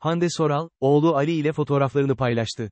Hande Soral, oğlu Ali ile fotoğraflarını paylaştı.